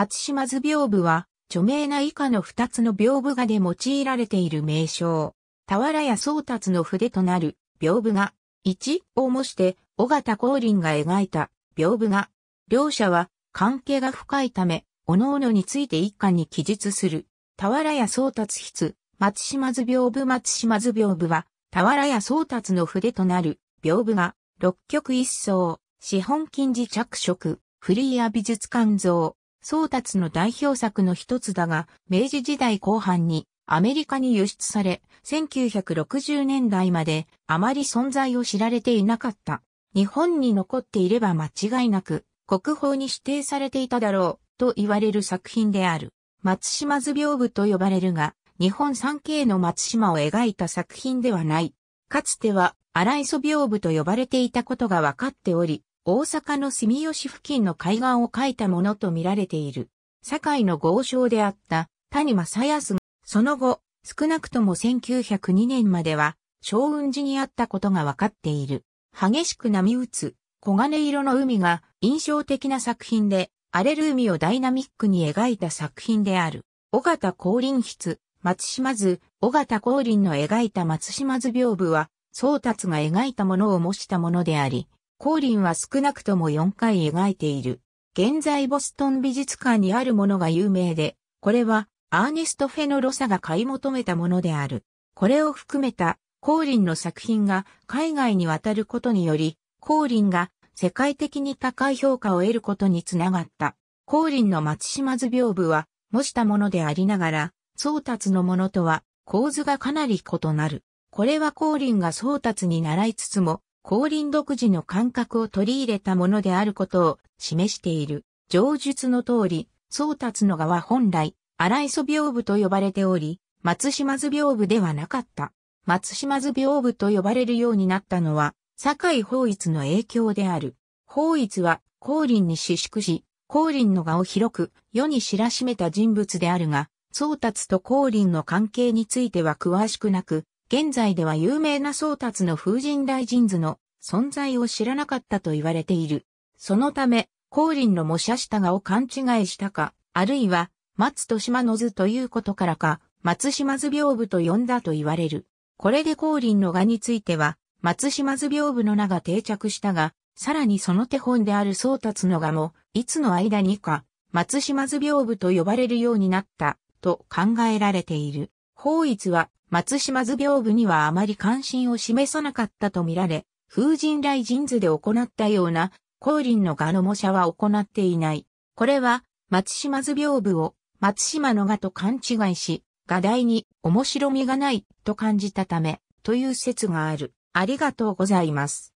松島図屏風は、著名な以下の二つの屏風画で用いられている名称。俵や宗達の筆となる屏風画。1を模して、尾形光琳が描いた屏風画。両者は関係が深いため、各々について一家に記述する。俵や宗達筆、松島図屏風松島図屏風は、俵や宗達の筆となる屏風画。六曲一層、資本金字着色、フリーア美術館像、宗達の代表作の一つだが、明治時代後半にアメリカに輸出され、1960年代まであまり存在を知られていなかった。日本に残っていれば間違いなく、国宝に指定されていただろう、と言われる作品である。松島図屏風と呼ばれるが、日本三景の松島を描いた作品ではない。かつては、荒磯屏風と呼ばれていたことが分かっており、大阪の住吉付近の海岸を描いたものと見られている。堺の豪商であった谷正康が、その後、少なくとも1902年までは、昭雲寺にあったことが分かっている。激しく波打つ、黄金色の海が印象的な作品で、荒れる海をダイナミックに描いた作品である。尾形降臨筆、松島図、尾形降臨の描いた松島図屏風は、宗達が描いたものを模したものであり、光琳は少なくとも4回描いている。現在ボストン美術館にあるものが有名で、これはアーネスト・フェノ・ロサが買い求めたものである。これを含めた光琳の作品が海外に渡ることにより、光琳が世界的に高い評価を得ることにつながった。光琳の松島図屏風は模したものでありながら、宗達のものとは構図がかなり異なる。これは光琳が宗達に習いつつも、降臨独自の感覚を取り入れたものであることを示している。上述の通り、宗達の側本来、荒磯屏風と呼ばれており、松島津屏風ではなかった。松島津屏風と呼ばれるようになったのは、堺法一の影響である。法一は、降臨に私縮し、降臨の画を広く世に知らしめた人物であるが、宗達と降臨の関係については詳しくなく、現在では有名な宗達の風神雷神図の存在を知らなかったと言われている。そのため、光林の模写した画を勘違いしたか、あるいは、松と島の図ということからか、松島図屏風と呼んだと言われる。これで光林の画については、松島図屏風の名が定着したが、さらにその手本である宗達の画も、いつの間にか、松島図屏風と呼ばれるようになった、と考えられている。法一は松島図屏風にはあまり関心を示さなかったとみられ、風神雷神図で行ったような、光輪の画の模写は行っていない。これは、松島図屏風を、松島の画と勘違いし、画題に面白みがないと感じたため、という説がある。ありがとうございます。